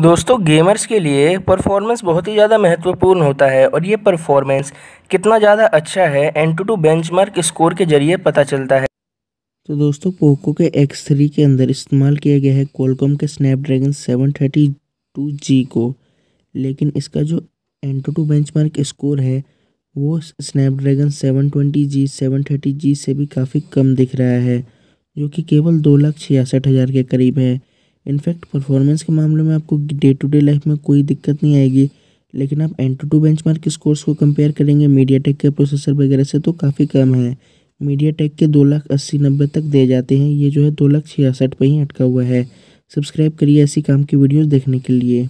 दोस्तों गेमर्स के लिए परफॉर्मेंस बहुत ही ज़्यादा महत्वपूर्ण होता है और ये परफॉर्मेंस कितना ज़्यादा अच्छा है AnTuTu mark score के जरिए पता चलता है तो दोस्तों पोको के एक्स थ्री के अंदर इस्तेमाल किया गया है कोलकॉम के Snapdragon seven thirty two G को लेकिन इसका जो AnTuTu mark score है वो Snapdragon seven twenty G seven thirty G से भी काफ़ी कम दिख रहा है जो कि केवल दो लाख छियासठ हज़ार के करीब है इनफैक्ट परफॉर्मेंस के मामले में आपको डे टू डे लाइफ में कोई दिक्कत नहीं आएगी लेकिन आप AnTuTu benchmark scores को कंपेयर करेंगे मीडिया टेक के प्रोसेसर वगैरह से तो काफ़ी कम है मीडिया टेक के दो लाख अस्सी नब्बे तक दिए जाते हैं ये जो है दो लाख छियासठ पर ही अटका हुआ है सब्सक्राइब करिए ऐसी काम की वीडियोज़ देखने के लिए